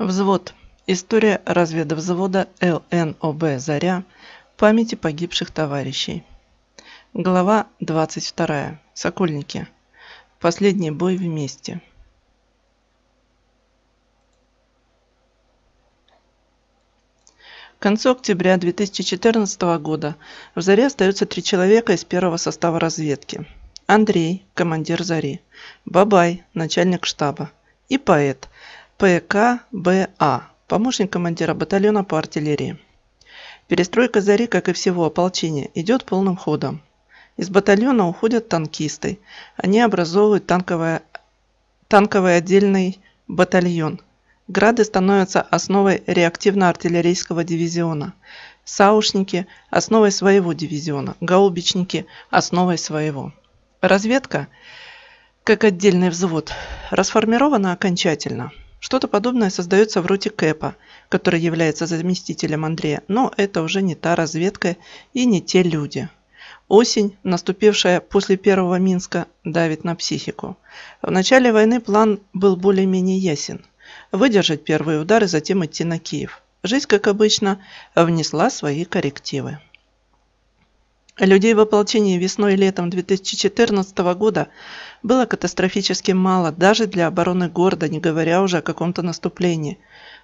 Взвод. История разведвзвода ЛНОБ «Заря» в памяти погибших товарищей. Глава 22. Сокольники. Последний бой вместе. К концу октября 2014 года в «Заре» остаются три человека из первого состава разведки. Андрей, командир «Зари», Бабай, начальник штаба, и поэт – ПКБА, помощник командира батальона по артиллерии. Перестройка зари, как и всего ополчения, идет полным ходом. Из батальона уходят танкисты. Они образовывают танковое, танковый отдельный батальон. Грады становятся основой реактивно-артиллерийского дивизиона. Саушники – основой своего дивизиона. Гаубичники – основой своего. Разведка, как отдельный взвод, расформирована окончательно – что-то подобное создается в роте Кэпа, который является заместителем Андрея, но это уже не та разведка и не те люди. Осень, наступившая после первого Минска, давит на психику. В начале войны план был более-менее ясен. Выдержать первые удары, затем идти на Киев. Жизнь, как обычно, внесла свои коррективы. Людей в ополчении весной и летом 2014 года было катастрофически мало даже для обороны города, не говоря уже о каком-то наступлении.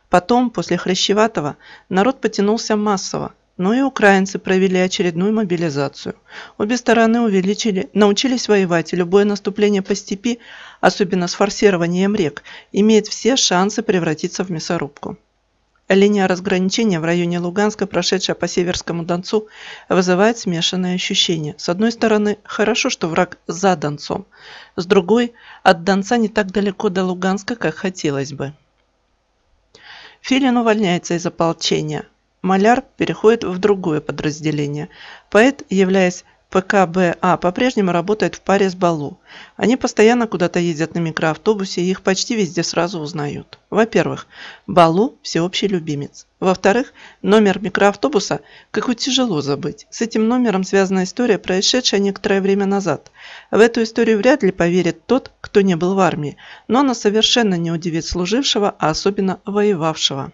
Потом, после Хрящеватого, народ потянулся массово, но и украинцы провели очередную мобилизацию. Обе стороны увеличили, научились воевать, и любое наступление по степи, особенно с форсированием рек, имеет все шансы превратиться в мясорубку. Линия разграничения в районе Луганска, прошедшая по Северскому Донцу, вызывает смешанные ощущения. С одной стороны, хорошо, что враг за Донцом. С другой, от Донца не так далеко до Луганска, как хотелось бы. Филин увольняется из ополчения. Маляр переходит в другое подразделение. Поэт, являясь ПКБА по-прежнему работает в паре с Балу. Они постоянно куда-то ездят на микроавтобусе и их почти везде сразу узнают. Во-первых, Балу – всеобщий любимец. Во-вторых, номер микроавтобуса, как тяжело забыть. С этим номером связана история, происшедшая некоторое время назад. В эту историю вряд ли поверит тот, кто не был в армии, но она совершенно не удивит служившего, а особенно воевавшего.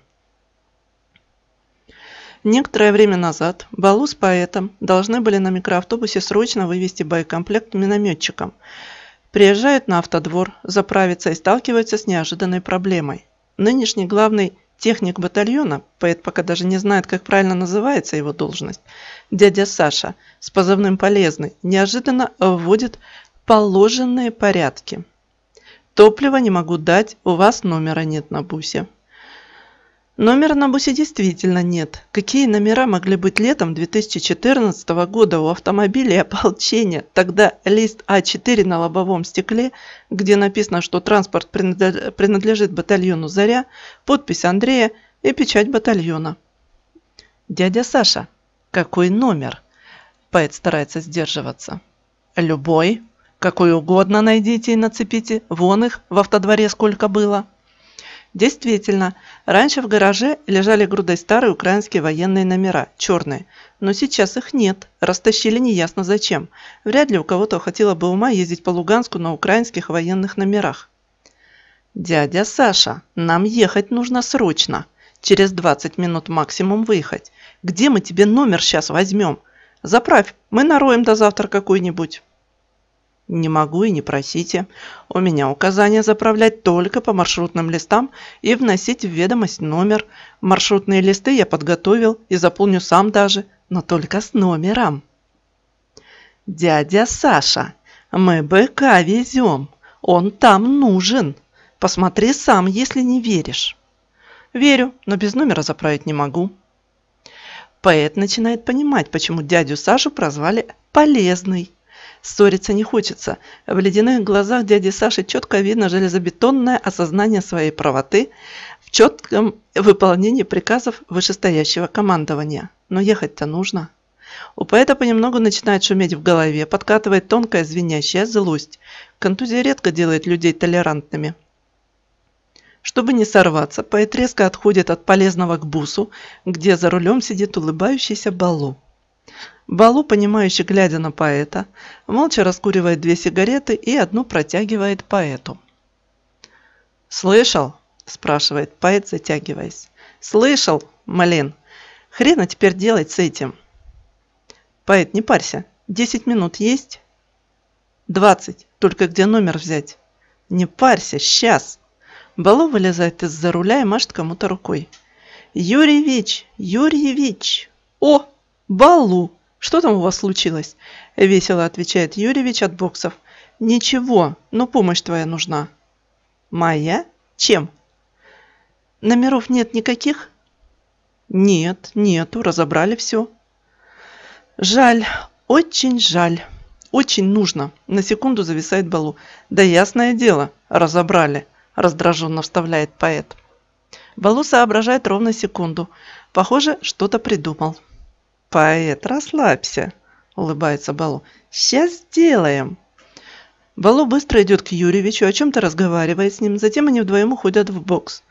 Некоторое время назад Балу с поэтом должны были на микроавтобусе срочно вывести боекомплект минометчикам. Приезжают на автодвор, заправиться и сталкиваются с неожиданной проблемой. Нынешний главный техник батальона, поэт пока даже не знает, как правильно называется его должность, дядя Саша с позывным «Полезный» неожиданно вводит положенные порядки. Топлива не могу дать, у вас номера нет на бусе. Номера на бусе действительно нет. Какие номера могли быть летом 2014 года у автомобиля ополчения? Тогда лист А4 на лобовом стекле, где написано, что транспорт принадлежит батальону «Заря», подпись Андрея и печать батальона. «Дядя Саша, какой номер?» Поэт старается сдерживаться. «Любой. Какой угодно найдите и нацепите. Вон их в автодворе сколько было». Действительно, раньше в гараже лежали грудой старые украинские военные номера, черные, но сейчас их нет, растащили неясно зачем. Вряд ли у кого-то хватило бы ума ездить по Луганску на украинских военных номерах. «Дядя Саша, нам ехать нужно срочно. Через 20 минут максимум выехать. Где мы тебе номер сейчас возьмем? Заправь, мы нароем до завтра какой-нибудь». Не могу и не просите. У меня указание заправлять только по маршрутным листам и вносить в ведомость номер. Маршрутные листы я подготовил и заполню сам даже, но только с номером. «Дядя Саша, мы быка везем. Он там нужен. Посмотри сам, если не веришь». «Верю, но без номера заправить не могу». Поэт начинает понимать, почему дядю Сашу прозвали «полезный». Ссориться не хочется. В ледяных глазах дяди Саши четко видно железобетонное осознание своей правоты в четком выполнении приказов вышестоящего командования. Но ехать-то нужно. У поэта понемногу начинает шуметь в голове, подкатывает тонкая звенящая злость. Контузия редко делает людей толерантными. Чтобы не сорваться, поэт резко отходит от полезного к бусу, где за рулем сидит улыбающийся Балу. Балу, понимающий, глядя на поэта, молча раскуривает две сигареты и одну протягивает поэту. «Слышал?» – спрашивает поэт, затягиваясь. «Слышал, Малин? Хрена теперь делать с этим?» «Поэт, не парься. Десять минут есть?» «Двадцать. Только где номер взять?» «Не парься, сейчас!» Балу вылезает из-за руля и машет кому-то рукой. «Юрьевич! Юрьевич! О, Балу!» Что там у вас случилось?» – весело отвечает Юрьевич от боксов. «Ничего, но помощь твоя нужна». «Моя? Чем?» «Номеров нет никаких?» «Нет, нету, разобрали все». «Жаль, очень жаль. Очень нужно». На секунду зависает Балу. «Да ясное дело, разобрали», – раздраженно вставляет поэт. Балу соображает ровно секунду. Похоже, что-то придумал. «Поэт, расслабься», – улыбается Балу. «Сейчас сделаем». Балу быстро идет к Юрьевичу, о чем-то разговаривает с ним, затем они вдвоем уходят в бокс.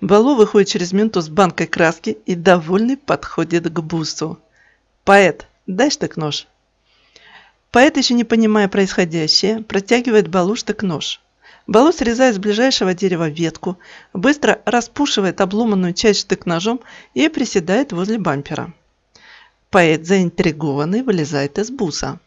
Балу выходит через минуту с банкой краски и довольный подходит к Бусу. «Поэт, дай штык-нож». Поэт, еще не понимая происходящее, протягивает Балу штык-нож. Балу срезает с ближайшего дерева ветку, быстро распушивает обломанную часть штык-ножом и приседает возле бампера. Поэт, заинтригованный, вылезает из буса.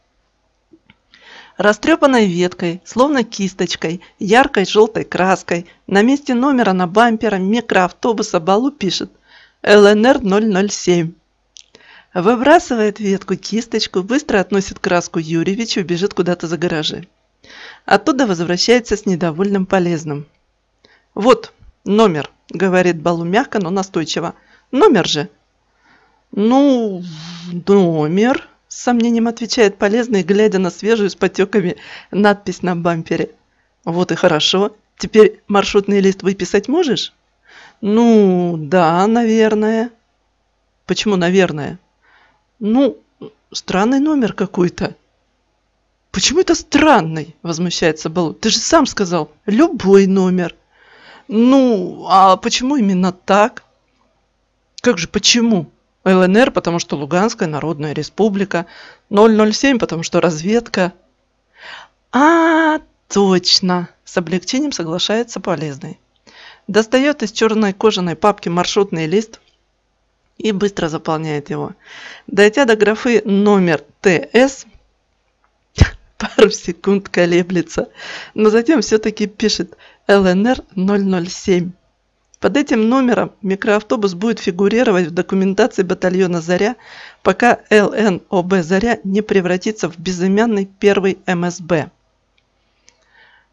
Растрепанной веткой, словно кисточкой, яркой желтой краской, на месте номера на бампера микроавтобуса Балу пишет «ЛНР 007». Выбрасывает ветку кисточку, быстро относит краску Юрьевичу и бежит куда-то за гаражи. Оттуда возвращается с недовольным полезным. «Вот, номер», — говорит Балу мягко, но настойчиво. «Номер же! «Ну, номер», – с сомнением отвечает полезный, глядя на свежую с потеками надпись на бампере. «Вот и хорошо. Теперь маршрутный лист выписать можешь?» «Ну, да, наверное». «Почему «наверное»?» «Ну, странный номер какой-то». «Почему это странный?» – возмущается Балу. «Ты же сам сказал, любой номер». «Ну, а почему именно так?» «Как же почему?» ЛНР, потому что Луганская Народная Республика, 007, потому что разведка. А, точно, с облегчением соглашается полезный. Достает из черной кожаной папки маршрутный лист и быстро заполняет его. Дойдя до графы номер ТС, пару секунд колеблется, но затем все-таки пишет ЛНР 007 под этим номером микроавтобус будет фигурировать в документации батальона «Заря», пока ЛНОБ «Заря» не превратится в безымянный первый МСБ.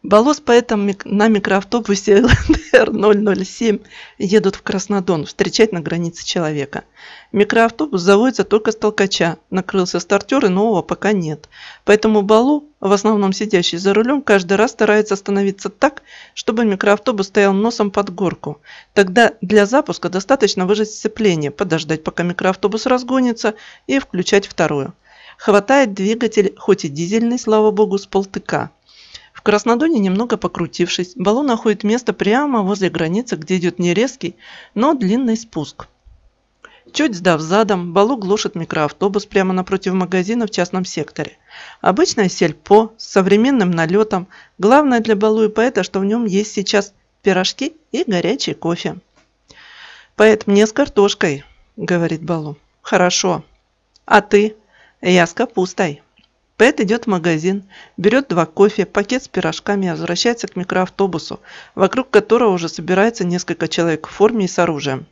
Болос поэтому на микроавтобусе ЛНР-007 едут в Краснодон встречать на границе человека. Микроавтобус заводится только с толкача, накрылся стартер и нового пока нет. Поэтому Балу, в основном сидящий за рулем, каждый раз старается остановиться так, чтобы микроавтобус стоял носом под горку. Тогда для запуска достаточно выжать сцепление, подождать пока микроавтобус разгонится и включать вторую. Хватает двигатель, хоть и дизельный, слава богу, с полтыка. В Краснодоне, немного покрутившись, Балу находит место прямо возле границы, где идет не резкий, но длинный спуск. Чуть сдав задом, Балу глушит микроавтобус прямо напротив магазина в частном секторе. Обычное сельпо с современным налетом. Главное для Балу и поэта, что в нем есть сейчас пирожки и горячий кофе. «Поэт, мне с картошкой», — говорит Балу. «Хорошо. А ты?» «Я с капустой». Пэт идет в магазин, берет два кофе, пакет с пирожками и возвращается к микроавтобусу, вокруг которого уже собирается несколько человек в форме и с оружием.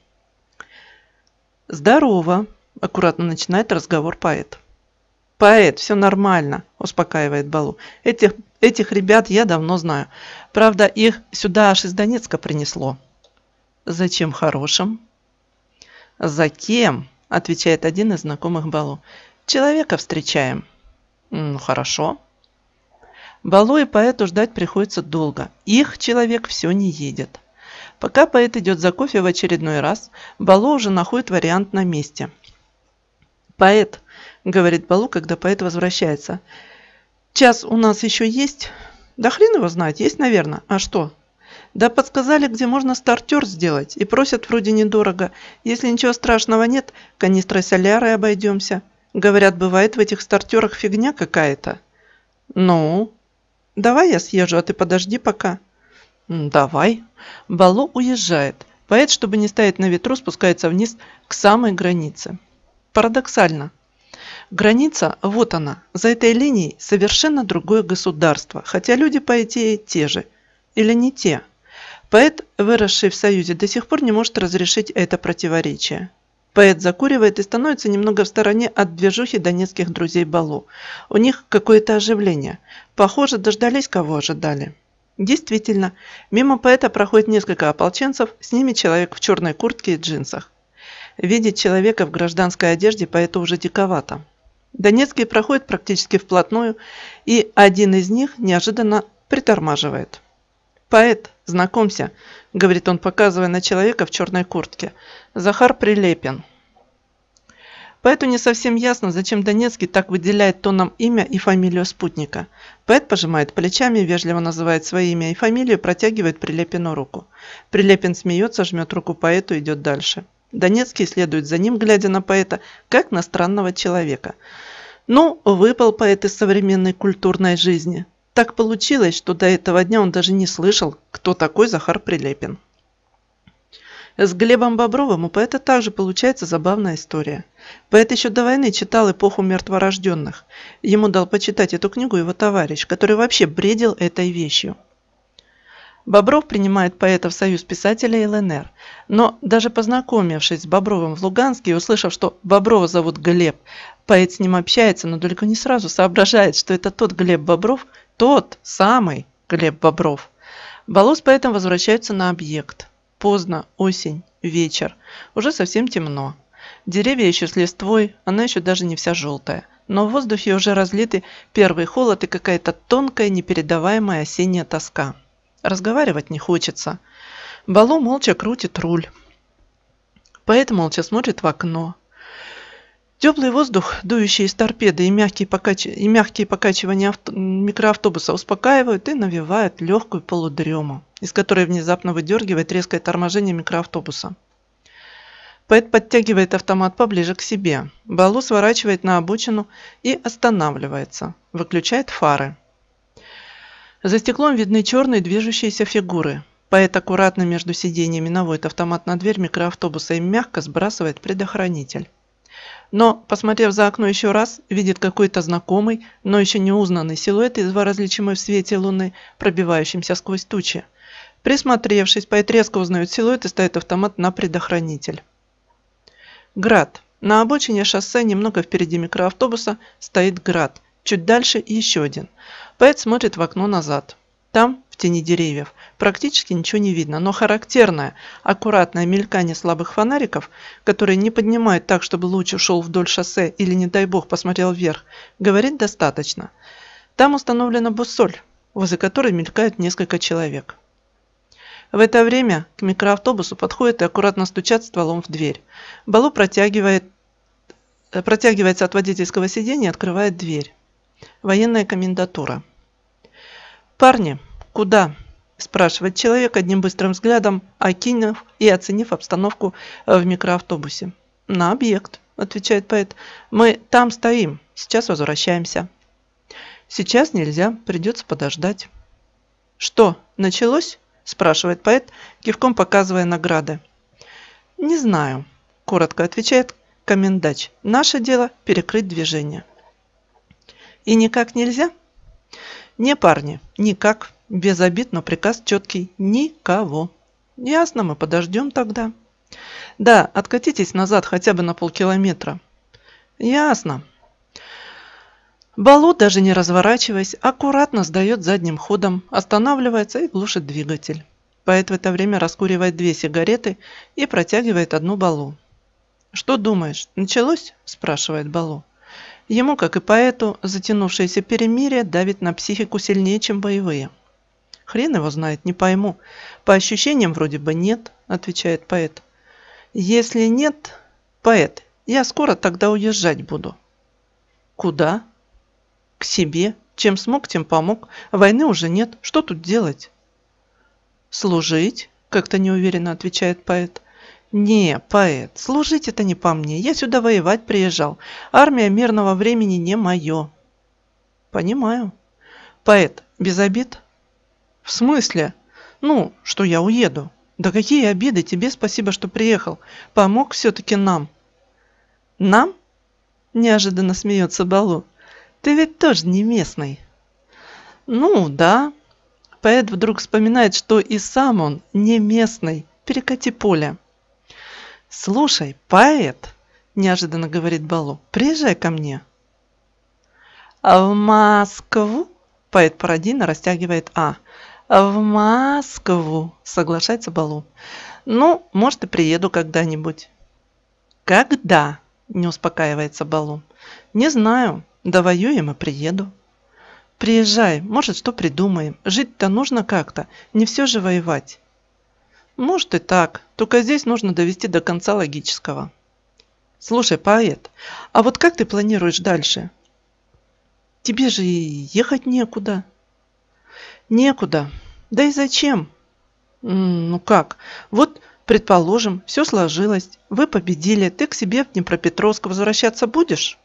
«Здорово!» – аккуратно начинает разговор поэт. «Поэт, все нормально», – успокаивает Балу. «Этих, «Этих ребят я давно знаю. Правда, их сюда аж из Донецка принесло». «Зачем хорошим?» «За кем?» – отвечает один из знакомых Балу. «Человека встречаем». Ну, хорошо. Балу и поэту ждать приходится долго. Их человек все не едет. Пока поэт идет за кофе в очередной раз, Балу уже находит вариант на месте. «Поэт», — говорит Балу, когда поэт возвращается, — «час у нас еще есть?» «Да хрен его знает, есть, наверное. А что?» «Да подсказали, где можно стартер сделать, и просят вроде недорого. Если ничего страшного нет, канистрой солярой обойдемся». Говорят, бывает в этих стартерах фигня какая-то. Ну? Давай я съезжу, а ты подожди пока. Давай. Бало уезжает. Поэт, чтобы не стоять на ветру, спускается вниз к самой границе. Парадоксально. Граница, вот она, за этой линией совершенно другое государство, хотя люди, по идее, те же. Или не те. Поэт, выросший в Союзе, до сих пор не может разрешить это противоречие. Поэт закуривает и становится немного в стороне от движухи донецких друзей Балу. У них какое-то оживление. Похоже, дождались, кого ожидали. Действительно, мимо поэта проходит несколько ополченцев, с ними человек в черной куртке и джинсах. Видеть человека в гражданской одежде поэту уже диковато. Донецкие проходят практически вплотную, и один из них неожиданно притормаживает. «Поэт, Знакомься, говорит он, показывая на человека в черной куртке. Захар Прилепин. Поэту не совсем ясно, зачем Донецкий так выделяет тоном имя и фамилию спутника. Поэт пожимает плечами, вежливо называет свое имя и фамилию, протягивает Прилепину руку. Прилепин смеется, жмет руку поэту и идет дальше. Донецкий следует за ним, глядя на поэта, как на странного человека. Ну, выпал поэт из современной культурной жизни. Так получилось, что до этого дня он даже не слышал, кто такой Захар Прилепин. С Глебом Бобровым у поэта также получается забавная история. Поэт еще до войны читал «Эпоху мертворожденных». Ему дал почитать эту книгу его товарищ, который вообще бредил этой вещью. Бобров принимает поэта в Союз писателей ЛНР. Но даже познакомившись с Бобровым в Луганске и услышав, что Боброва зовут Глеб, поэт с ним общается, но далеко не сразу соображает, что это тот Глеб Бобров, тот самый Глеб Бобров. Болос поэтому возвращается на объект. Поздно, осень, вечер. Уже совсем темно. Деревья еще с листвой, она еще даже не вся желтая. Но в воздухе уже разлиты первый холод и какая-то тонкая, непередаваемая осенняя тоска. Разговаривать не хочется. Балу молча крутит руль. Поэт молча смотрит в окно. Теплый воздух, дующий из торпеды и мягкие, покач... и мягкие покачивания авто... микроавтобуса успокаивают и навевают легкую полудрему, из которой внезапно выдергивает резкое торможение микроавтобуса. Пэт подтягивает автомат поближе к себе. Балу сворачивает на обочину и останавливается. Выключает фары. За стеклом видны черные движущиеся фигуры. Поэт аккуратно между сиденьями наводит автомат на дверь микроавтобуса и мягко сбрасывает предохранитель. Но, посмотрев за окно еще раз, видит какой-то знакомый, но еще не узнанный силуэт, едва различимый в свете луны, пробивающимся сквозь тучи. Присмотревшись, поэт резко узнает силуэт и ставит автомат на предохранитель. Град. На обочине шоссе, немного впереди микроавтобуса, стоит град. Чуть дальше еще один. Поэт смотрит в окно назад. Там, в тени деревьев практически ничего не видно, но характерное, аккуратное мелькание слабых фонариков, которые не поднимают так, чтобы луч ушел вдоль шоссе или, не дай бог, посмотрел вверх, говорит достаточно. Там установлена бусоль, возле которой мелькают несколько человек. В это время к микроавтобусу подходит и аккуратно стучат стволом в дверь. Балу протягивает, э, протягивается от водительского сидения и открывает дверь. Военная комендатура. «Парни», «Куда?» – спрашивает человек одним быстрым взглядом, окинув и оценив обстановку э, в микроавтобусе. «На объект», – отвечает поэт. «Мы там стоим, сейчас возвращаемся». «Сейчас нельзя, придется подождать». «Что, началось?» – спрашивает поэт, кивком показывая награды. «Не знаю», – коротко отвечает комендач. «Наше дело – перекрыть движение». «И никак нельзя?» «Не, парни, никак», без обид, но приказ четкий. Никого. Ясно, мы подождем тогда. Да, откатитесь назад хотя бы на полкилометра. Ясно. Балу, даже не разворачиваясь, аккуратно сдает задним ходом, останавливается и глушит двигатель. Поэт в это время раскуривает две сигареты и протягивает одну Балу. «Что думаешь, началось?» – спрашивает Балу. Ему, как и поэту, затянувшееся перемирие давит на психику сильнее, чем боевые. Хрен его знает, не пойму. По ощущениям вроде бы нет, отвечает поэт. Если нет, поэт, я скоро тогда уезжать буду. Куда? К себе. Чем смог, тем помог. Войны уже нет. Что тут делать? Служить, как-то неуверенно отвечает поэт. «Не, поэт, служить это не по мне. Я сюда воевать приезжал. Армия мирного времени не мое». «Понимаю». «Поэт, без обид?» В смысле? Ну, что я уеду. Да какие обиды, тебе спасибо, что приехал. Помог все-таки нам. Нам? Неожиданно смеется Балу. Ты ведь тоже не местный. Ну, да. Поэт вдруг вспоминает, что и сам он не местный. Перекати поле. Слушай, поэт, неожиданно говорит Балу, приезжай ко мне. А в Москву? Поэт пародийно растягивает А в Москву, соглашается Балу. Ну, может, и приеду когда-нибудь. Когда? Не успокаивается Балу. Не знаю, Давай довоюем и приеду. Приезжай, может, что придумаем. Жить-то нужно как-то, не все же воевать. Может и так, только здесь нужно довести до конца логического. Слушай, поэт, а вот как ты планируешь дальше? Тебе же и ехать некуда. Некуда. Да и зачем? Ну как? Вот, предположим, все сложилось. Вы победили. Ты к себе в Днепропетровск возвращаться будешь?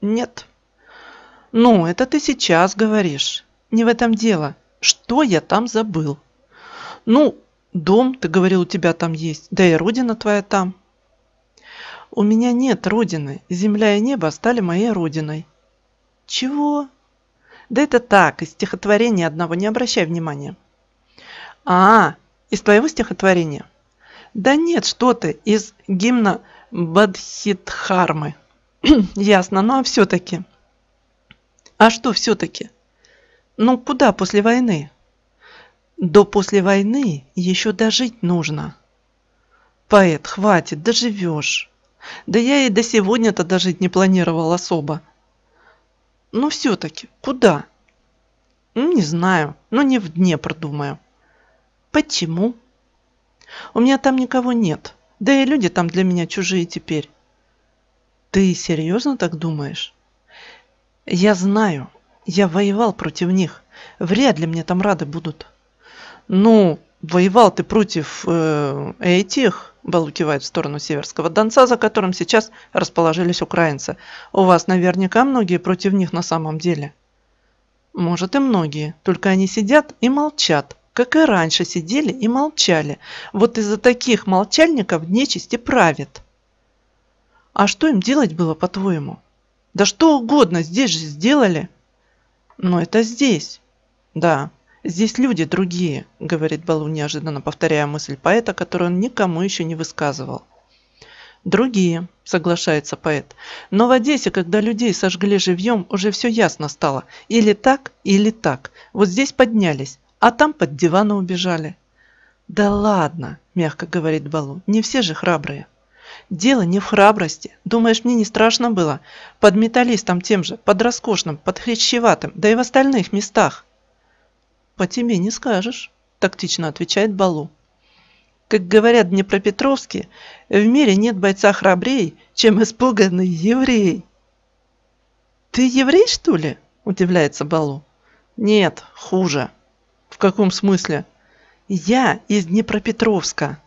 Нет. Ну, это ты сейчас говоришь. Не в этом дело. Что я там забыл? Ну, дом, ты говорил, у тебя там есть. Да и родина твоя там. У меня нет родины. Земля и небо стали моей родиной. Чего? Да это так, из стихотворения одного, не обращай внимания. А, из твоего стихотворения? Да нет, что ты, из гимна Бадхидхармы. Ясно, ну а все-таки? А что все-таки? Ну куда после войны? До после войны еще дожить нужно. Поэт, хватит, доживешь. Да я и до сегодня-то дожить не планировал особо. Но ну, все-таки куда? Ну, не знаю, но не в Днепр, думаю. Почему? У меня там никого нет. Да и люди там для меня чужие теперь. Ты серьезно так думаешь? Я знаю. Я воевал против них. Вряд ли мне там рады будут. Ну, воевал ты против э, этих, Балу кивает в сторону Северского Донца, за которым сейчас расположились украинцы. У вас наверняка многие против них на самом деле. Может и многие, только они сидят и молчат, как и раньше сидели и молчали. Вот из-за таких молчальников нечисти правит. А что им делать было, по-твоему? Да что угодно здесь же сделали. Но это здесь. Да, «Здесь люди другие», — говорит Балу, неожиданно повторяя мысль поэта, которую он никому еще не высказывал. «Другие», — соглашается поэт. «Но в Одессе, когда людей сожгли живьем, уже все ясно стало. Или так, или так. Вот здесь поднялись, а там под дивана убежали». «Да ладно», – мягко говорит Балу, – «не все же храбрые». «Дело не в храбрости. Думаешь, мне не страшно было? Под металлистом тем же, под роскошным, под хрящеватым, да и в остальных местах». «По тебе не скажешь», – тактично отвечает Балу. Как говорят днепропетровски, в мире нет бойца храбрее, чем испуганный еврей. «Ты еврей, что ли?» – удивляется Балу. «Нет, хуже». «В каком смысле?» «Я из Днепропетровска».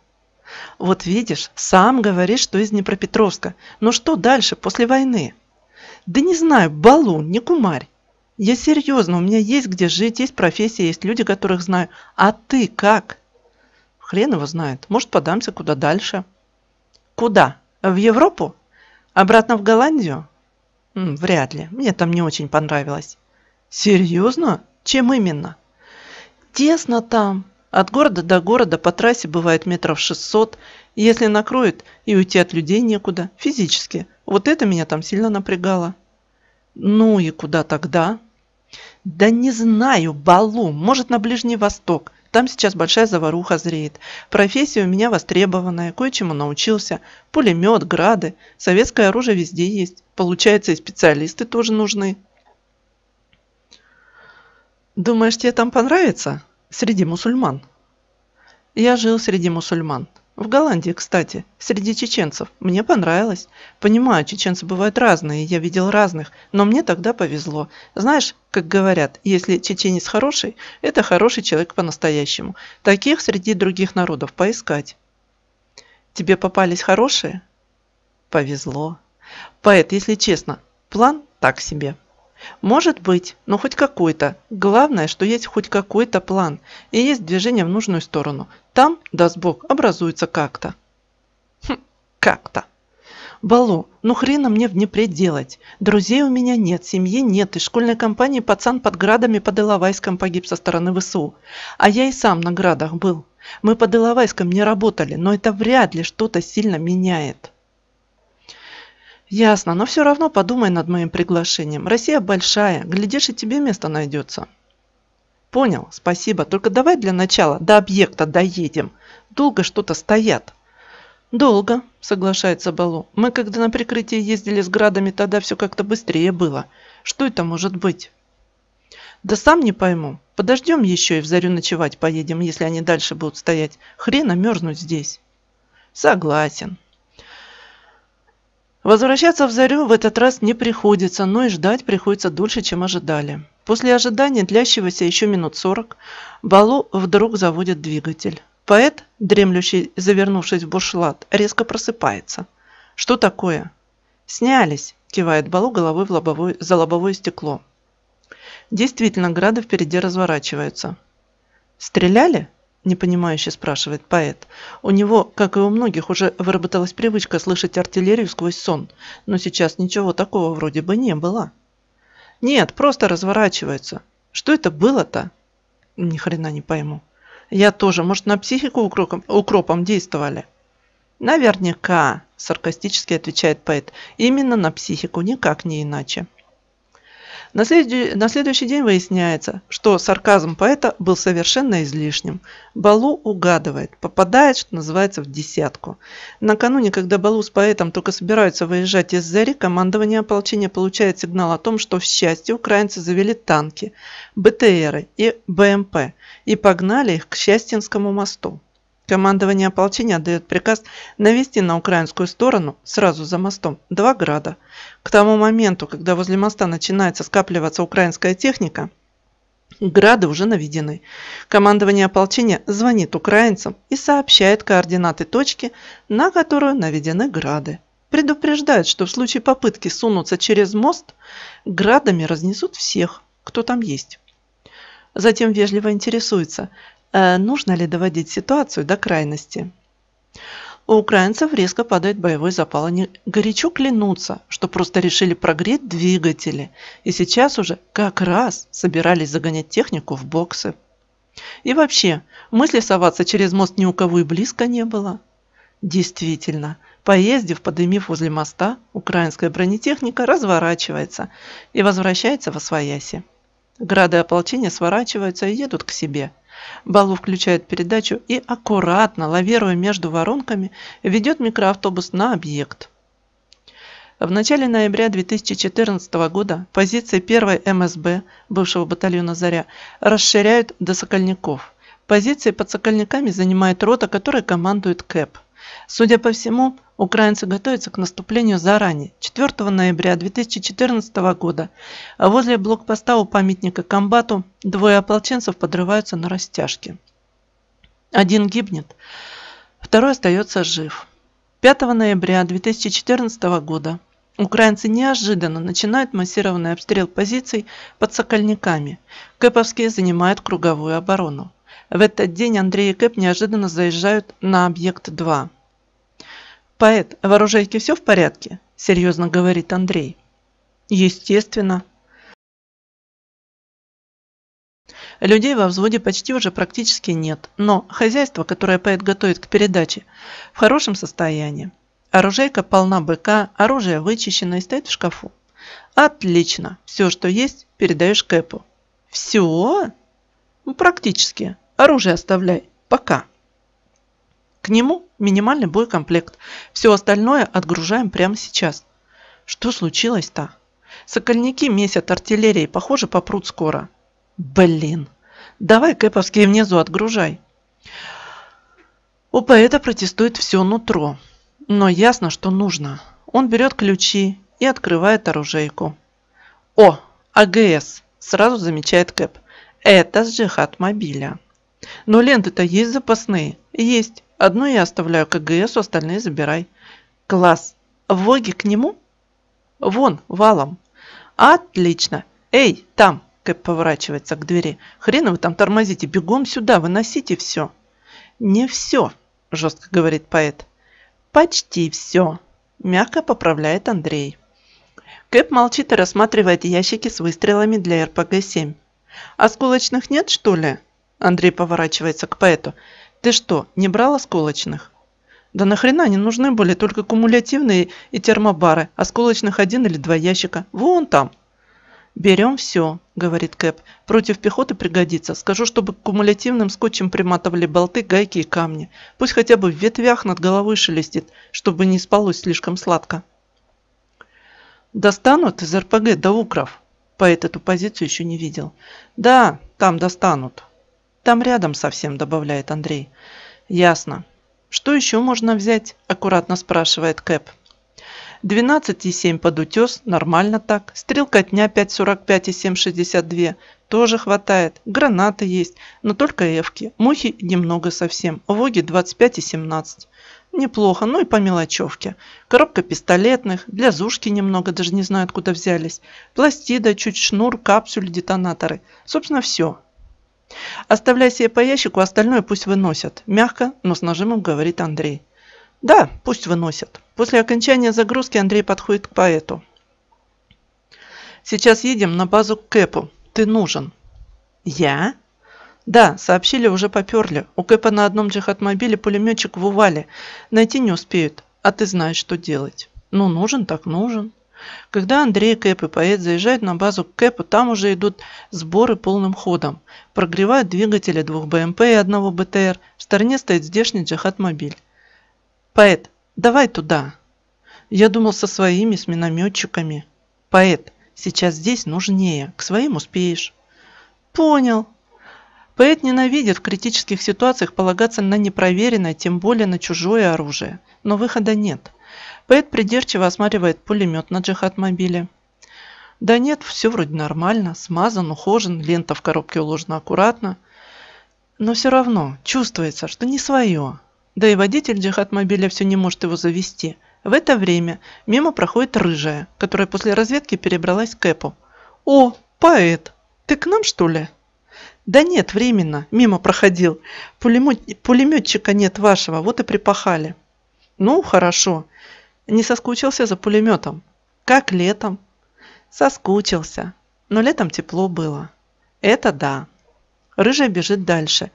«Вот видишь, сам говоришь, что из Днепропетровска. Но что дальше, после войны?» «Да не знаю, Балу, не кумарь. Я серьезно, у меня есть где жить, есть профессия, есть люди, которых знаю. А ты как? Хрен его знает. Может, подамся куда дальше. Куда? В Европу? Обратно в Голландию? М, вряд ли. Мне там не очень понравилось. Серьезно? Чем именно? Тесно там. От города до города по трассе бывает метров 600. Если накроют и уйти от людей некуда. Физически. Вот это меня там сильно напрягало. Ну и куда тогда? Да не знаю, Балу, может на Ближний Восток. Там сейчас большая заваруха зреет. Профессия у меня востребованная, кое-чему научился. Пулемет, грады, советское оружие везде есть. Получается, и специалисты тоже нужны. Думаешь, тебе там понравится? Среди мусульман. Я жил среди мусульман. В Голландии, кстати, среди чеченцев. Мне понравилось. Понимаю, чеченцы бывают разные, я видел разных, но мне тогда повезло. Знаешь, как говорят, если чеченец хороший, это хороший человек по-настоящему. Таких среди других народов поискать. Тебе попались хорошие? Повезло. Поэт, если честно, план так себе. Может быть, но хоть какой-то. Главное, что есть хоть какой-то план и есть движение в нужную сторону. Там, даст бог, образуется как-то. Хм, как-то. Балу, ну хрена мне в Днепре делать. Друзей у меня нет, семьи нет, и школьной компании пацан под градами под Иловайском погиб со стороны ВСУ. А я и сам на градах был. Мы под Иловайском не работали, но это вряд ли что-то сильно меняет. Ясно, но все равно подумай над моим приглашением. Россия большая, глядишь и тебе место найдется. Понял, спасибо. Только давай для начала до объекта доедем. Долго что-то стоят. Долго, соглашается Балу. Мы когда на прикрытие ездили с градами, тогда все как-то быстрее было. Что это может быть? Да сам не пойму. Подождем еще и в зарю ночевать поедем, если они дальше будут стоять. Хрена мерзнуть здесь. Согласен. Возвращаться в зарю в этот раз не приходится, но и ждать приходится дольше, чем ожидали. После ожидания, длящегося еще минут сорок, Балу вдруг заводит двигатель. Поэт, дремлющий, завернувшись в бушлат, резко просыпается. «Что такое?» «Снялись», – кивает Балу головой в лобовое, за лобовое стекло. Действительно, грады впереди разворачиваются. «Стреляли?» – непонимающе спрашивает поэт. У него, как и у многих, уже выработалась привычка слышать артиллерию сквозь сон, но сейчас ничего такого вроде бы не было. Нет, просто разворачивается. Что это было-то? Ни хрена не пойму. Я тоже, может, на психику укропом, укропом действовали? Наверняка, саркастически отвечает поэт. Именно на психику, никак не иначе. На, след... на следующий день выясняется, что сарказм поэта был совершенно излишним. Балу угадывает, попадает, что называется, в десятку. Накануне, когда Балу с поэтом только собираются выезжать из Зари, командование ополчения получает сигнал о том, что в счастье украинцы завели танки, БТРы и БМП и погнали их к Счастьинскому мосту. Командование ополчения отдает приказ навести на украинскую сторону, сразу за мостом, два града. К тому моменту, когда возле моста начинается скапливаться украинская техника, грады уже наведены. Командование ополчения звонит украинцам и сообщает координаты точки, на которую наведены грады. Предупреждает, что в случае попытки сунуться через мост, градами разнесут всех, кто там есть. Затем вежливо интересуется, Э, нужно ли доводить ситуацию до крайности. У украинцев резко падает боевой запал. Они горячо клянутся, что просто решили прогреть двигатели. И сейчас уже как раз собирались загонять технику в боксы. И вообще, мысли соваться через мост ни у кого и близко не было. Действительно, поездив, подымив возле моста, украинская бронетехника разворачивается и возвращается во свояси. Грады ополчения сворачиваются и едут к себе – Балу включает передачу и аккуратно, лавируя между воронками, ведет микроавтобус на объект. В начале ноября 2014 года позиции 1 МСБ, бывшего батальона «Заря», расширяют до Сокольников. Позиции под Сокольниками занимает рота, которая командует КЭП. Судя по всему, украинцы готовятся к наступлению заранее. 4 ноября 2014 года А возле блокпоста у памятника комбату двое ополченцев подрываются на растяжке. Один гибнет, второй остается жив. 5 ноября 2014 года Украинцы неожиданно начинают массированный обстрел позиций под сокольниками. Кэповские занимают круговую оборону. В этот день Андрей и Кэп неожиданно заезжают на объект-2. «Поэт, в оружейке все в порядке?» – серьезно говорит Андрей. «Естественно». Людей во взводе почти уже практически нет, но хозяйство, которое поэт готовит к передаче, в хорошем состоянии. Оружейка полна быка, оружие вычищено и стоит в шкафу. Отлично, все, что есть, передаешь Кэпу. Все? «Ну, практически. Оружие оставляй. Пока. К нему минимальный боекомплект. Все остальное отгружаем прямо сейчас. Что случилось-то? Сокольники месят артиллерией. Похоже, попрут скоро. Блин. Давай кэповские внизу отгружай. У поэта протестует все нутро. Но ясно, что нужно. Он берет ключи и открывает оружейку. О, АГС, сразу замечает Кэп. Это с джихад мобиля. Но ленты-то есть запасные? Есть. Одну я оставляю КГС, остальные забирай. Класс. Воги к нему? Вон, валом. Отлично. Эй, там, Кэп поворачивается к двери. Хрена вы там тормозите, бегом сюда, выносите все. Не все, жестко говорит поэт. Почти все, мягко поправляет Андрей. Кэп молчит и рассматривает ящики с выстрелами для РПГ-7. «Осколочных а нет, что ли?» Андрей поворачивается к поэту. Ты что, не брал осколочных? Да нахрена не нужны были только кумулятивные и термобары, осколочных один или два ящика. Вон там. Берем все, говорит Кэп. Против пехоты пригодится. Скажу, чтобы кумулятивным скотчем приматывали болты, гайки и камни. Пусть хотя бы в ветвях над головой шелестит, чтобы не спалось слишком сладко. Достанут из РПГ до укров. Поэт эту позицию еще не видел. Да, там достанут. Там рядом совсем, добавляет Андрей. Ясно. Что еще можно взять? Аккуратно спрашивает Кэп. 12,7 под утес, нормально так. Стрелка дня 5,45 и 7,62, тоже хватает. Гранаты есть, но только эвки. Мухи немного совсем, воги 25 и 17. Неплохо, ну и по мелочевке. Коробка пистолетных, для зушки немного, даже не знаю откуда взялись. Пластида, чуть шнур, капсюль, детонаторы. Собственно все. «Оставляй себе по ящику, остальное пусть выносят», – мягко, но с нажимом говорит Андрей. «Да, пусть выносят». После окончания загрузки Андрей подходит к поэту. «Сейчас едем на базу к Кэпу. Ты нужен». «Я?» «Да, сообщили, уже поперли. У Кэпа на одном джихад-мобиле пулеметчик в Увале. Найти не успеют. А ты знаешь, что делать». «Ну, нужен так нужен». Когда Андрей Кэп и поэт заезжают на базу к Кэпу, там уже идут сборы полным ходом. Прогревают двигатели двух БМП и одного БТР. В стороне стоит здешний джихад-мобиль. «Поэт, давай туда!» Я думал со своими, с минометчиками. «Поэт, сейчас здесь нужнее. К своим успеешь». «Понял». Поэт ненавидит в критических ситуациях полагаться на непроверенное, тем более на чужое оружие. Но выхода нет. Поэт придирчиво осматривает пулемет на джихад-мобиле. Да нет, все вроде нормально, смазан, ухожен, лента в коробке уложена аккуратно. Но все равно чувствуется, что не свое. Да и водитель джихад-мобиля все не может его завести. В это время мимо проходит рыжая, которая после разведки перебралась к Эпу. «О, поэт, ты к нам что ли?» «Да нет, временно, мимо проходил. Пулемет... Пулеметчика нет вашего, вот и припахали». «Ну, хорошо не соскучился за пулеметом. Как летом? Соскучился. Но летом тепло было. Это да. Рыжая бежит дальше.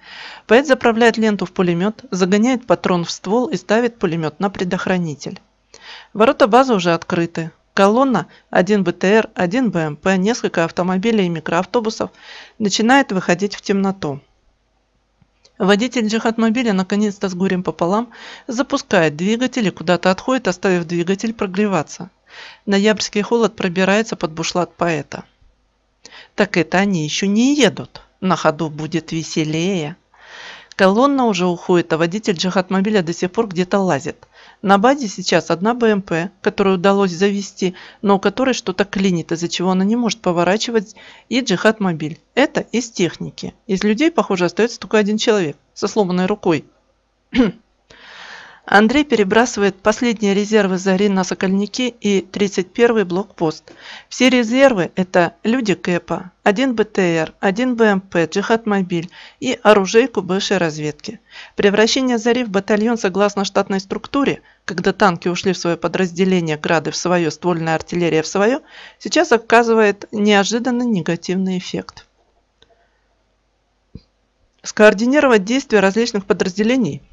Поэт заправляет ленту в пулемет, загоняет патрон в ствол и ставит пулемет на предохранитель. Ворота базы уже открыты. Колонна, один БТР, один БМП, несколько автомобилей и микроавтобусов начинает выходить в темноту. Водитель джихад наконец-то с горем пополам запускает двигатель и куда-то отходит, оставив двигатель прогреваться. Ноябрьский холод пробирается под бушлат поэта. Так это они еще не едут. На ходу будет веселее. Колонна уже уходит, а водитель джихад до сих пор где-то лазит. На базе сейчас одна БМП, которую удалось завести, но у которой что-то клинит, из-за чего она не может поворачивать, и джихад-мобиль. Это из техники. Из людей, похоже, остается только один человек со сломанной рукой. Андрей перебрасывает последние резервы зари на Сокольники и 31-й блокпост. Все резервы – это люди КЭПа, 1 БТР, 1 БМП, Джихад-мобиль и оружейку бывшей разведки. Превращение зари в батальон согласно штатной структуре, когда танки ушли в свое подразделение, грады в свое, ствольная артиллерия в свое, сейчас оказывает неожиданно негативный эффект. Скоординировать действия различных подразделений –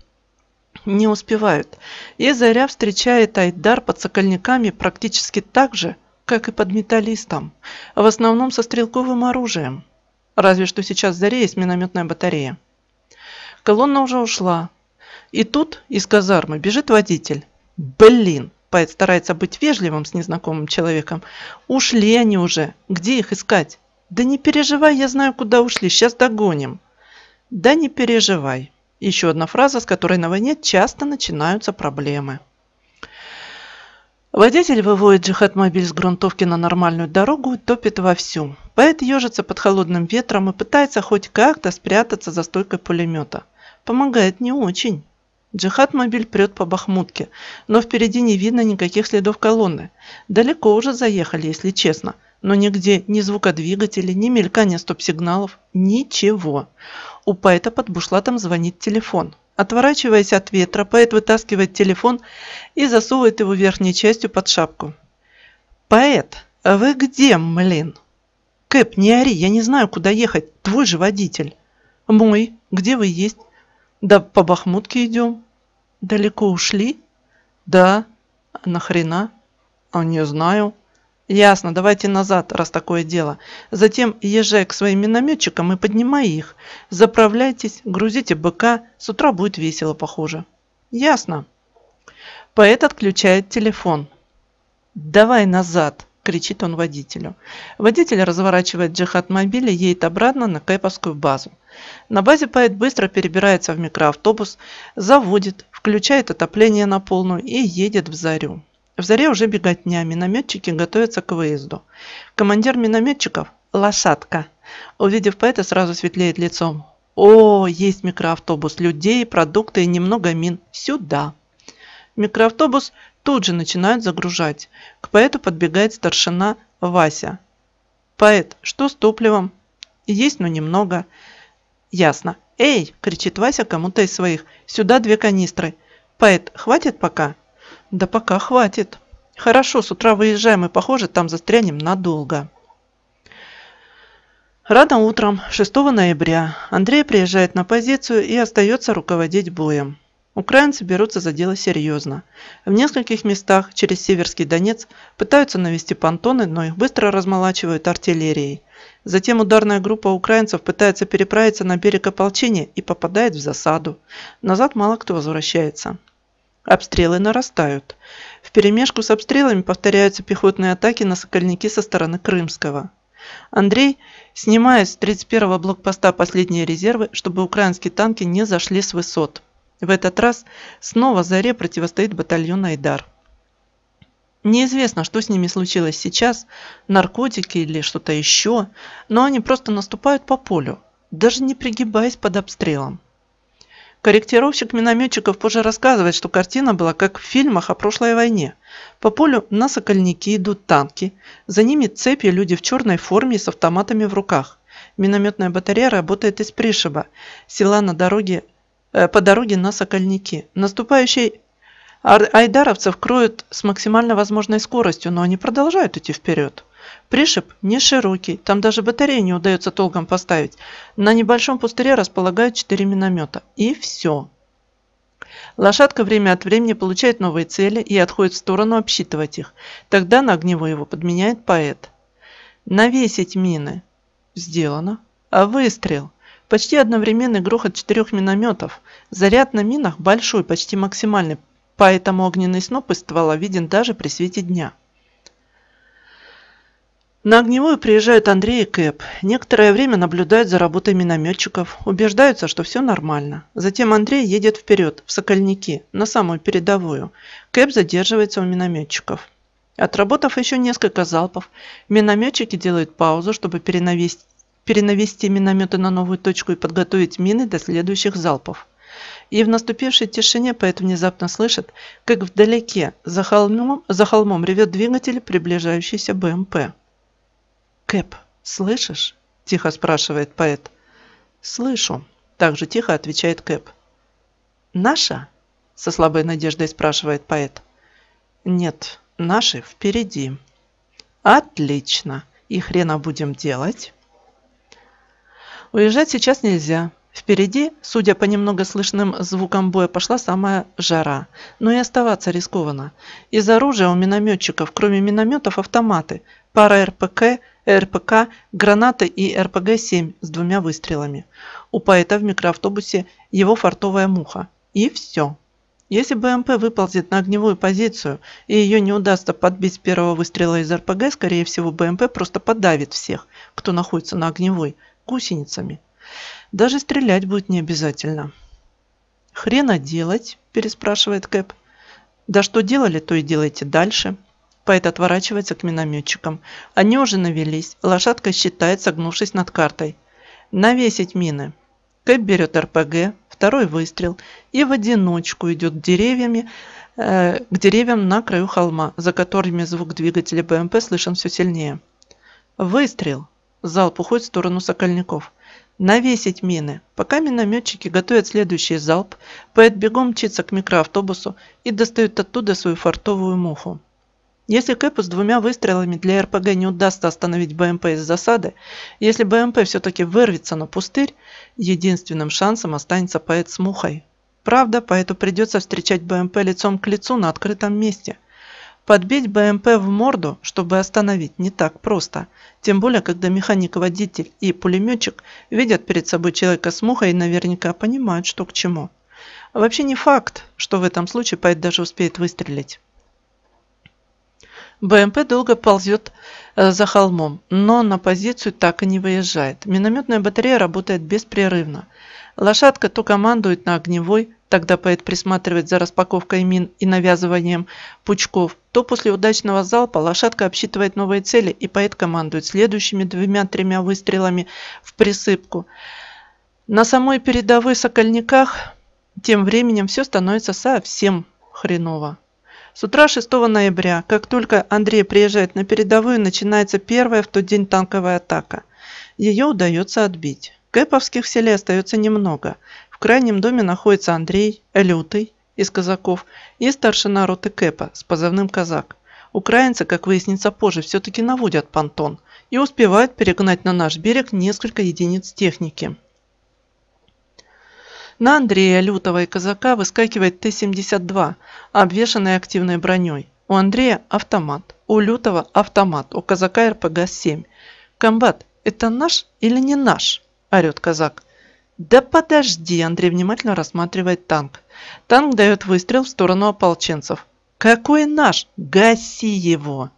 не успевают, и Заря встречает Айдар под сокольниками практически так же, как и под металлистом, в основном со стрелковым оружием. Разве что сейчас Заре есть минометная батарея. Колонна уже ушла. И тут из казармы бежит водитель. Блин, поэт старается быть вежливым с незнакомым человеком. Ушли они уже. Где их искать? Да не переживай, я знаю, куда ушли. Сейчас догоним. Да не переживай. Еще одна фраза, с которой на войне часто начинаются проблемы. Водитель выводит джихад-мобиль с грунтовки на нормальную дорогу и топит вовсю. Поэт ежится под холодным ветром и пытается хоть как-то спрятаться за стойкой пулемета. Помогает не очень. Джихад-мобиль прет по бахмутке, но впереди не видно никаких следов колонны. Далеко уже заехали, если честно но нигде ни звука двигателя, ни мелькания стоп-сигналов, ничего. У поэта под бушлатом звонит телефон. Отворачиваясь от ветра, поэт вытаскивает телефон и засовывает его верхней частью под шапку. «Поэт, а вы где, млин?» «Кэп, не ори, я не знаю, куда ехать. Твой же водитель». «Мой. Где вы есть?» «Да по Бахмутке идем». «Далеко ушли?» «Да». «А «Нахрена?» «А не знаю». Ясно, давайте назад, раз такое дело. Затем езжай к своим минометчикам и поднимай их. Заправляйтесь, грузите быка, с утра будет весело, похоже. Ясно. Поэт отключает телефон. «Давай назад!» – кричит он водителю. Водитель разворачивает джихад мобиля и едет обратно на Кэповскую базу. На базе поэт быстро перебирается в микроавтобус, заводит, включает отопление на полную и едет в зарю. В заре уже беготня, минометчики готовятся к выезду. Командир минометчиков – лошадка. Увидев поэта, сразу светлеет лицом. О, есть микроавтобус, людей, продукты и немного мин. Сюда. Микроавтобус тут же начинают загружать. К поэту подбегает старшина Вася. Поэт, что с топливом? Есть, но немного. Ясно. «Эй!» – кричит Вася кому-то из своих. «Сюда две канистры!» «Поэт, хватит пока?» Да пока хватит. Хорошо, с утра выезжаем и, похоже, там застрянем надолго. Рано утром, 6 ноября, Андрей приезжает на позицию и остается руководить боем. Украинцы берутся за дело серьезно. В нескольких местах через Северский Донец пытаются навести понтоны, но их быстро размолачивают артиллерией. Затем ударная группа украинцев пытается переправиться на берег ополчения и попадает в засаду. Назад мало кто возвращается. Обстрелы нарастают. В Вперемешку с обстрелами повторяются пехотные атаки на Сокольники со стороны Крымского. Андрей снимает с 31-го блокпоста последние резервы, чтобы украинские танки не зашли с высот. В этот раз снова Заре противостоит батальон Айдар. Неизвестно, что с ними случилось сейчас, наркотики или что-то еще, но они просто наступают по полю, даже не пригибаясь под обстрелом. Корректировщик минометчиков позже рассказывает, что картина была как в фильмах о прошлой войне. По полю на сокольники идут танки, за ними цепи люди в черной форме и с автоматами в руках. Минометная батарея работает из Пришиба, села на дороге, э, по дороге на Сокольники. Наступающий айдаровцев кроют с максимально возможной скоростью, но они продолжают идти вперед. Пришиб не широкий, там даже батареи не удается толком поставить. На небольшом пустыре располагают 4 миномета. И все. Лошадка время от времени получает новые цели и отходит в сторону обсчитывать их. Тогда на огневой его подменяет поэт. Навесить мины. Сделано. А выстрел. Почти одновременный грохот четырех минометов. Заряд на минах большой, почти максимальный, поэтому огненный сноп из ствола виден даже при свете дня. На огневую приезжают Андрей и Кэп. Некоторое время наблюдают за работой минометчиков, убеждаются, что все нормально. Затем Андрей едет вперед, в Сокольники, на самую передовую. Кэп задерживается у минометчиков. Отработав еще несколько залпов, минометчики делают паузу, чтобы перенавести, перенавести минометы на новую точку и подготовить мины до следующих залпов. И в наступившей тишине поэт внезапно слышит, как вдалеке, за холмом, за холмом ревет двигатель приближающийся БМП. «Кэп, слышишь?» – тихо спрашивает поэт. «Слышу», – также тихо отвечает Кэп. «Наша?» – со слабой надеждой спрашивает поэт. «Нет, наши впереди». «Отлично! И хрена будем делать?» Уезжать сейчас нельзя. Впереди, судя по немного слышным звукам боя, пошла самая жара. Но и оставаться рискованно. Из оружия у минометчиков, кроме минометов, автоматы, пара РПК, РПК «Граната» и РПГ-7 с двумя выстрелами. У поэта в микроавтобусе его фартовая муха. И все. Если БМП выползет на огневую позицию и ее не удастся подбить с первого выстрела из РПГ, скорее всего БМП просто подавит всех, кто находится на огневой, гусеницами. Даже стрелять будет не обязательно. «Хрена делать?» – переспрашивает Кэп. «Да что делали, то и делайте дальше». Поэт отворачивается к минометчикам. Они уже навелись. Лошадка считает, согнувшись над картой. Навесить мины. Кэп берет РПГ, второй выстрел и в одиночку идет к деревьями, э, к деревьям на краю холма, за которыми звук двигателя БМП эм слышен все сильнее. Выстрел. Залп уходит в сторону сокольников. Навесить мины. Пока минометчики готовят следующий залп, поэт бегом мчится к микроавтобусу и достает оттуда свою фартовую муху. Если Кэпу с двумя выстрелами для РПГ не удастся остановить БМП из засады, если БМП все-таки вырвется на пустырь, единственным шансом останется поэт с мухой. Правда, поэту придется встречать БМП лицом к лицу на открытом месте. Подбить БМП в морду, чтобы остановить, не так просто. Тем более, когда механик-водитель и пулеметчик видят перед собой человека с мухой и наверняка понимают, что к чему. вообще не факт, что в этом случае поэт даже успеет выстрелить. БМП долго ползет э, за холмом, но на позицию так и не выезжает. Минометная батарея работает беспрерывно. Лошадка то командует на огневой, тогда поэт присматривает за распаковкой мин и навязыванием пучков, то после удачного залпа лошадка обсчитывает новые цели и поэт командует следующими двумя-тремя выстрелами в присыпку. На самой передовой Сокольниках тем временем все становится совсем хреново. С утра 6 ноября, как только Андрей приезжает на передовую, начинается первая в тот день танковая атака. Ее удается отбить. Кэповских в селе остается немного. В крайнем доме находится Андрей, Лютый из казаков и старшина роты Кэпа с позывным «Казак». Украинцы, как выяснится позже, все-таки наводят понтон и успевают перегнать на наш берег несколько единиц техники. На Андрея Лютого и Казака выскакивает Т-72, обвешанный активной броней. У Андрея автомат, у Лютого автомат, у Казака РПГ-7. «Комбат, это наш или не наш?» – орет Казак. «Да подожди!» – Андрей внимательно рассматривает танк. Танк дает выстрел в сторону ополченцев. «Какой наш? Гаси его!»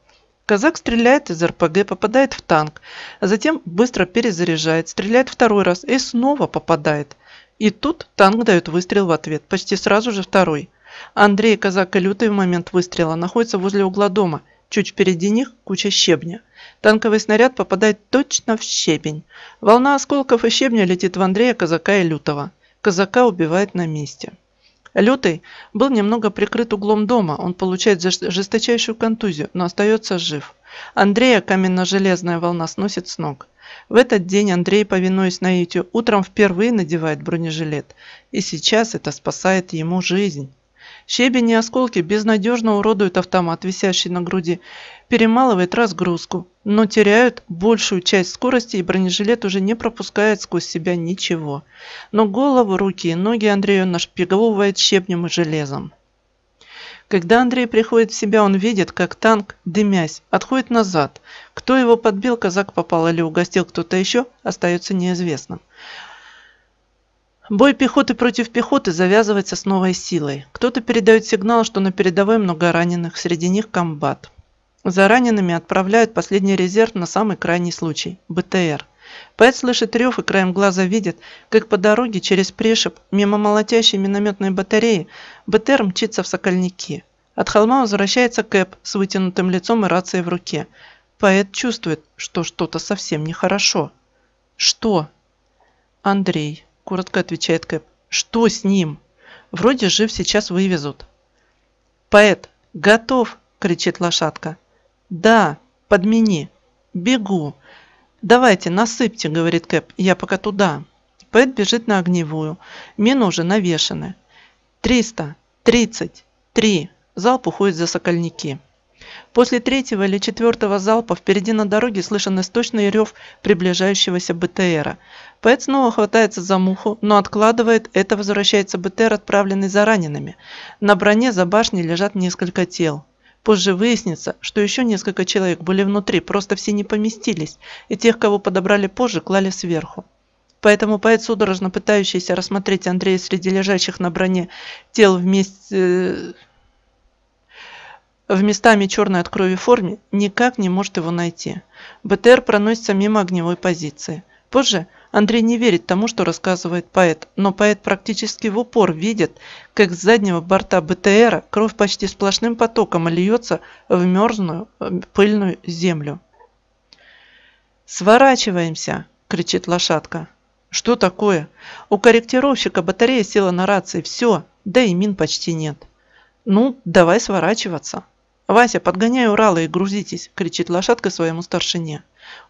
Казак стреляет из РПГ, попадает в танк, а затем быстро перезаряжает, стреляет второй раз и снова попадает. И тут танк дает выстрел в ответ, почти сразу же второй. Андрей, казак и лютый в момент выстрела находятся возле угла дома. Чуть впереди них куча щебня. Танковый снаряд попадает точно в щебень. Волна осколков и щебня летит в Андрея, казака и лютого. Казака убивает на месте. Лютый был немного прикрыт углом дома, он получает жесточайшую контузию, но остается жив. Андрея каменно-железная волна сносит с ног. В этот день Андрей, повинуясь наитию, утром впервые надевает бронежилет. И сейчас это спасает ему жизнь. Щебень и осколки безнадежно уродуют автомат, висящий на груди, перемалывает разгрузку, но теряют большую часть скорости и бронежилет уже не пропускает сквозь себя ничего. Но голову, руки и ноги Андрею нашпиговывает щебнем и железом. Когда Андрей приходит в себя, он видит, как танк, дымясь, отходит назад. Кто его подбил, казак попал или угостил кто-то еще, остается неизвестным. Бой пехоты против пехоты завязывается с новой силой. Кто-то передает сигнал, что на передовой много раненых, среди них комбат. За ранеными отправляют последний резерв на самый крайний случай – БТР – Поэт слышит рев и краем глаза видит, как по дороге через прешиб, мимо молотящей минометной батареи, БТР мчится в сокольники. От холма возвращается Кэп с вытянутым лицом и рацией в руке. Поэт чувствует, что что-то совсем нехорошо. «Что?» «Андрей», — коротко отвечает Кэп. «Что с ним?» «Вроде жив, сейчас вывезут». «Поэт, готов!» — кричит лошадка. «Да, подмени. Бегу. «Давайте, насыпьте», — говорит Кэп, — «я пока туда». Пэт бежит на огневую. Мины уже навешаны. «Триста! Тридцать! Три!» Залп уходит за сокольники. После третьего или четвертого залпа впереди на дороге слышен источный рев приближающегося БТРа. Пэт снова хватается за муху, но откладывает, это возвращается БТР, отправленный за ранеными. На броне за башней лежат несколько тел. Позже выяснится, что еще несколько человек были внутри, просто все не поместились, и тех, кого подобрали позже, клали сверху. Поэтому поэт, судорожно пытающийся рассмотреть Андрея среди лежащих на броне тел вместе... Э, в местами черной от крови форме никак не может его найти. БТР проносится мимо огневой позиции. Позже Андрей не верит тому, что рассказывает поэт, но поэт практически в упор видит, как с заднего борта БТРа кровь почти сплошным потоком льется в мерзную э, пыльную землю. «Сворачиваемся!» – кричит лошадка. «Что такое? У корректировщика батарея села на рации. Все, да и мин почти нет. Ну, давай сворачиваться». «Вася, подгоняй Урала и грузитесь!» – кричит лошадка своему старшине.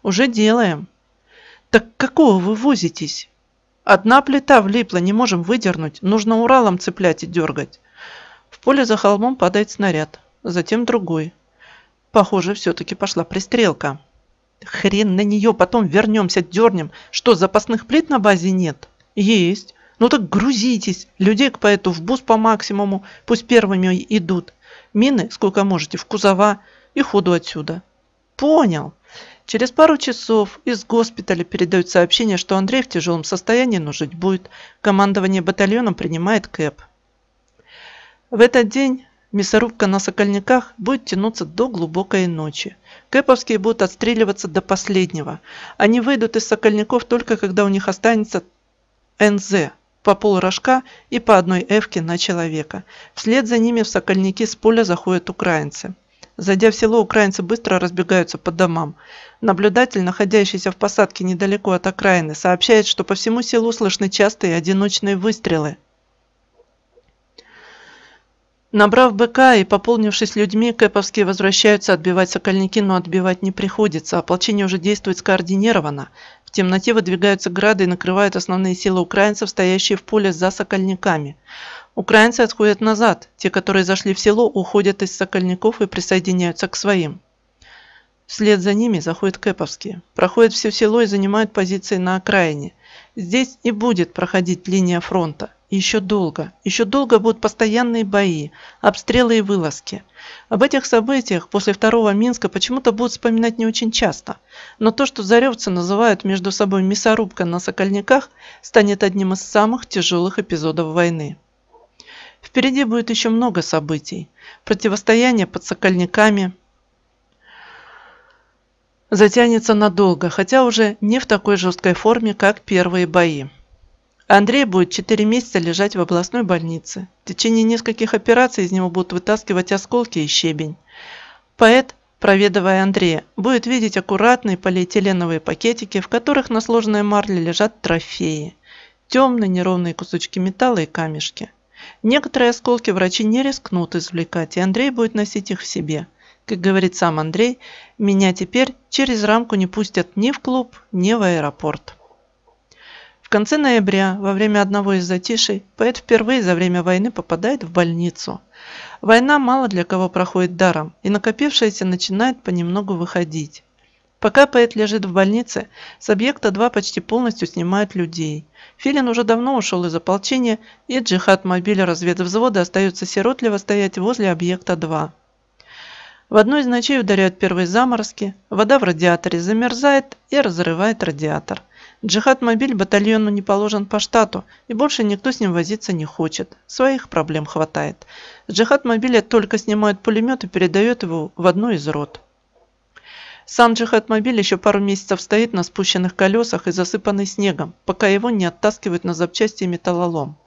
«Уже делаем!» «Так какого вы возитесь?» «Одна плита влипла, не можем выдернуть. Нужно Уралом цеплять и дергать». В поле за холмом падает снаряд, затем другой. Похоже, все-таки пошла пристрелка. Хрен на нее, потом вернемся, дернем. Что, запасных плит на базе нет? Есть. Ну так грузитесь. Людей к поэту в бус по максимуму, пусть первыми идут. Мины, сколько можете, в кузова и ходу отсюда. Понял. Через пару часов из госпиталя передают сообщение, что Андрей в тяжелом состоянии, но жить будет. Командование батальоном принимает КЭП. В этот день мясорубка на Сокольниках будет тянуться до глубокой ночи. Кэповские будут отстреливаться до последнего. Они выйдут из Сокольников только когда у них останется НЗ по полрожка и по одной эвке на человека. Вслед за ними в Сокольники с поля заходят украинцы. Зайдя в село, украинцы быстро разбегаются по домам. Наблюдатель, находящийся в посадке недалеко от окраины, сообщает, что по всему селу слышны частые одиночные выстрелы. Набрав БК и пополнившись людьми, кэповские возвращаются отбивать сокольники, но отбивать не приходится. Ополчение уже действует скоординированно. В темноте выдвигаются грады и накрывают основные силы украинцев, стоящие в поле за сокольниками. Украинцы отходят назад, те, которые зашли в село, уходят из Сокольников и присоединяются к своим. Вслед за ними заходят кэповские, проходят все село и занимают позиции на окраине. Здесь и будет проходить линия фронта. еще долго, еще долго будут постоянные бои, обстрелы и вылазки. Об этих событиях после второго Минска почему-то будут вспоминать не очень часто, но то, что заревцы называют между собой мясорубка на Сокольниках, станет одним из самых тяжелых эпизодов войны. Впереди будет еще много событий. Противостояние под сокольниками затянется надолго, хотя уже не в такой жесткой форме, как первые бои. Андрей будет 4 месяца лежать в областной больнице. В течение нескольких операций из него будут вытаскивать осколки и щебень. Поэт, проведывая Андрея, будет видеть аккуратные полиэтиленовые пакетики, в которых на сложенной марле лежат трофеи. Темные неровные кусочки металла и камешки – Некоторые осколки врачи не рискнут извлекать, и Андрей будет носить их в себе. Как говорит сам Андрей, меня теперь через рамку не пустят ни в клуб, ни в аэропорт. В конце ноября, во время одного из затишей, поэт впервые за время войны попадает в больницу. Война мало для кого проходит даром, и накопившаяся начинает понемногу выходить. Пока поэт лежит в больнице, с объекта 2 почти полностью снимают людей. Филин уже давно ушел из ополчения, и джихад мобиля разведвзвода остается сиротливо стоять возле объекта 2. В одну из ночей ударяют первые заморозки, вода в радиаторе замерзает и разрывает радиатор. Джихад-мобиль батальону не положен по штату, и больше никто с ним возиться не хочет. Своих проблем хватает. Джихад-мобиля только снимает пулемет и передает его в одну из рот. Сам джихад-мобиль еще пару месяцев стоит на спущенных колесах и засыпанный снегом, пока его не оттаскивают на запчасти металлолом.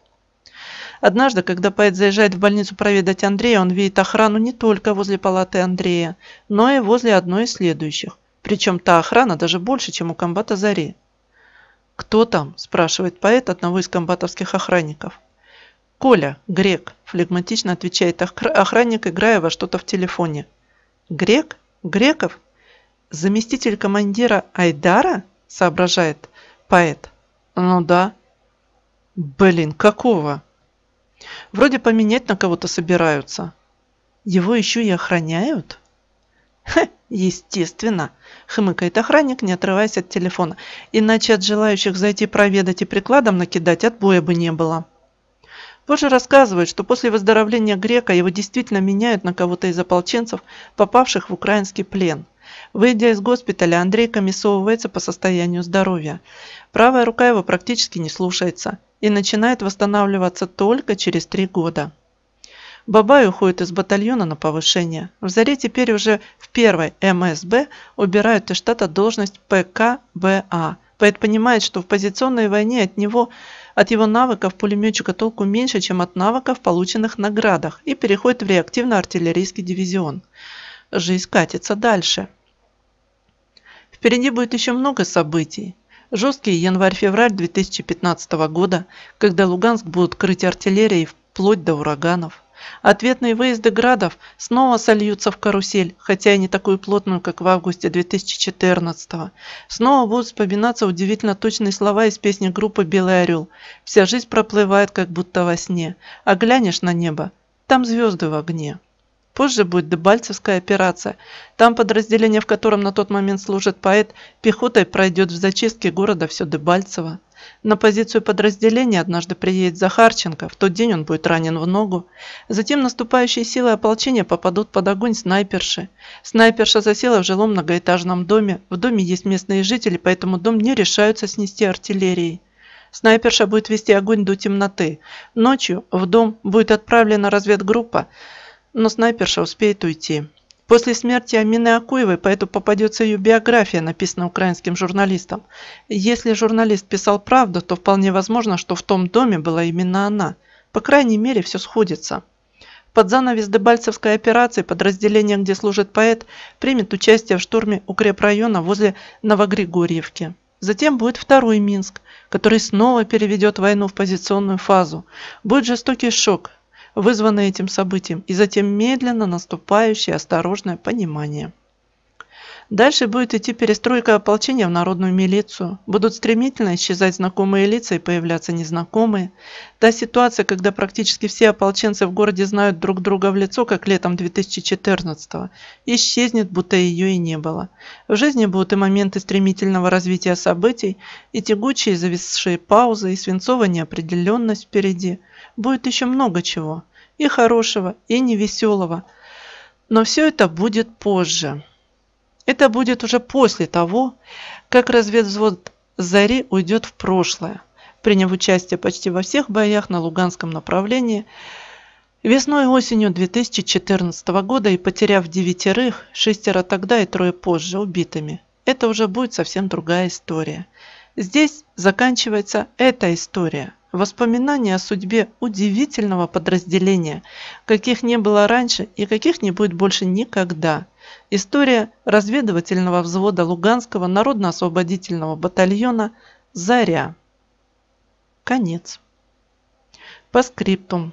Однажды, когда поэт заезжает в больницу проведать Андрея, он видит охрану не только возле палаты Андрея, но и возле одной из следующих. Причем та охрана даже больше, чем у комбата Зари. «Кто там?» – спрашивает поэт одного из комбатовских охранников. «Коля, грек», – флегматично отвечает охранник, играя во что-то в телефоне. «Грек? Греков?» Заместитель командира Айдара? Соображает поэт. Ну да. Блин, какого? Вроде поменять на кого-то собираются. Его еще и охраняют? Хе, естественно, хмыкает охранник, не отрываясь от телефона. Иначе от желающих зайти проведать и прикладом накидать отбоя бы не было. Позже рассказывают, что после выздоровления Грека его действительно меняют на кого-то из ополченцев, попавших в украинский плен. Выйдя из госпиталя, Андрей комиссовывается по состоянию здоровья. Правая рука его практически не слушается и начинает восстанавливаться только через три года. Бабай уходит из батальона на повышение. В «Заре» теперь уже в первой МСБ убирают из штата должность ПКБА. Поэт понимает, что в позиционной войне от него от его навыков пулеметчика толку меньше, чем от навыков, полученных наградах, и переходит в реактивно-артиллерийский дивизион. Жизнь катится дальше. Впереди будет еще много событий. Жесткий январь-февраль 2015 года, когда Луганск будут крыть артиллерией вплоть до ураганов. Ответные выезды градов снова сольются в карусель, хотя и не такую плотную, как в августе 2014 Снова будут вспоминаться удивительно точные слова из песни группы «Белый орел». «Вся жизнь проплывает, как будто во сне, а глянешь на небо, там звезды в огне». Позже будет Дебальцевская операция. Там подразделение, в котором на тот момент служит поэт, пехотой пройдет в зачистке города все Дебальцево. На позицию подразделения однажды приедет Захарченко, в тот день он будет ранен в ногу. Затем наступающие силы ополчения попадут под огонь снайперши. Снайперша засела в жилом многоэтажном доме. В доме есть местные жители, поэтому дом не решаются снести артиллерией. Снайперша будет вести огонь до темноты. Ночью в дом будет отправлена разведгруппа но снайперша успеет уйти. После смерти Амины Акуевой поэту попадется ее биография, написанная украинским журналистом. Если журналист писал правду, то вполне возможно, что в том доме была именно она. По крайней мере, все сходится. Под занавес Дебальцевской операции подразделение, где служит поэт, примет участие в штурме укрепрайона возле Новогригорьевки. Затем будет второй Минск, который снова переведет войну в позиционную фазу. Будет жестокий шок, вызванное этим событием, и затем медленно наступающее осторожное понимание. Дальше будет идти перестройка ополчения в народную милицию. Будут стремительно исчезать знакомые лица и появляться незнакомые. Та ситуация, когда практически все ополченцы в городе знают друг друга в лицо, как летом 2014-го, исчезнет, будто ее и не было. В жизни будут и моменты стремительного развития событий, и тягучие зависшие паузы, и свинцовая неопределенность впереди – будет еще много чего. И хорошего, и невеселого. Но все это будет позже. Это будет уже после того, как разведвзвод Зари уйдет в прошлое, приняв участие почти во всех боях на Луганском направлении весной и осенью 2014 года и потеряв девятерых, шестеро тогда и трое позже убитыми. Это уже будет совсем другая история. Здесь заканчивается эта история – Воспоминания о судьбе удивительного подразделения, каких не было раньше и каких не будет больше никогда. История разведывательного взвода Луганского народно-освободительного батальона «Заря». Конец. По скриптум.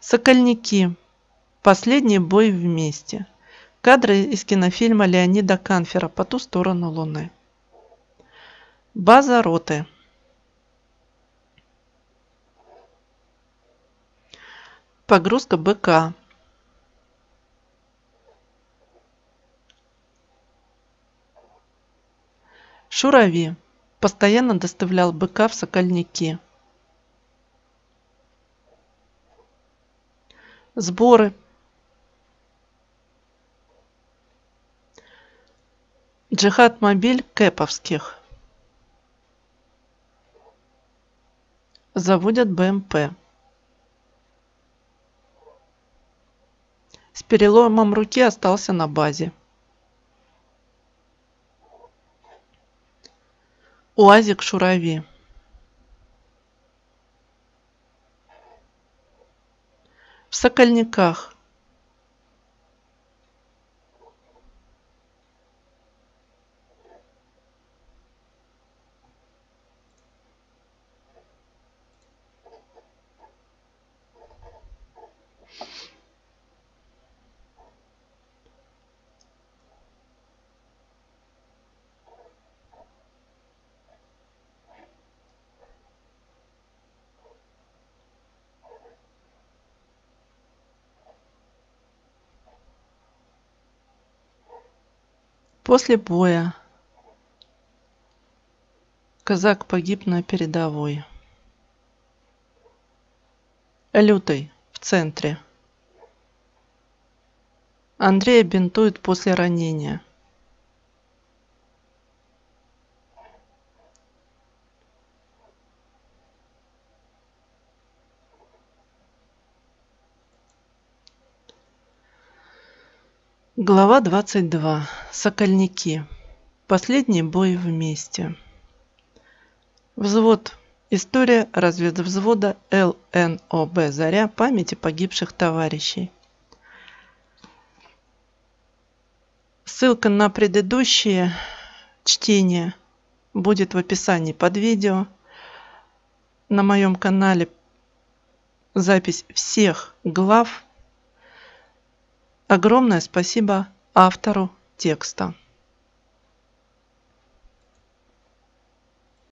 Сокольники. Последний бой вместе. Кадры из кинофильма Леонида Канфера «По ту сторону Луны». База роты. погрузка БК. шурави постоянно доставлял БК в сокольники сборы джихад мобиль кэповских заводят бмп с переломом руки остался на базе уазик шурави в сокольниках После боя казак погиб на передовой. Лютый в центре. Андрея бинтует после ранения. Глава 22. Сокольники. Последний бой вместе. Взвод. История разведвзвода ЛНОБ «Заря» памяти погибших товарищей. Ссылка на предыдущее чтение будет в описании под видео. На моем канале запись всех глав Огромное спасибо автору текста.